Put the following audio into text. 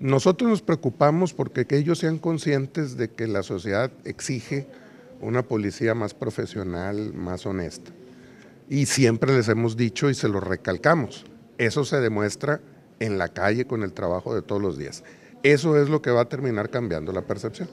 Nosotros nos preocupamos porque que ellos sean conscientes de que la sociedad exige una policía más profesional, más honesta. Y siempre les hemos dicho y se lo recalcamos, eso se demuestra en la calle con el trabajo de todos los días. Eso es lo que va a terminar cambiando la percepción.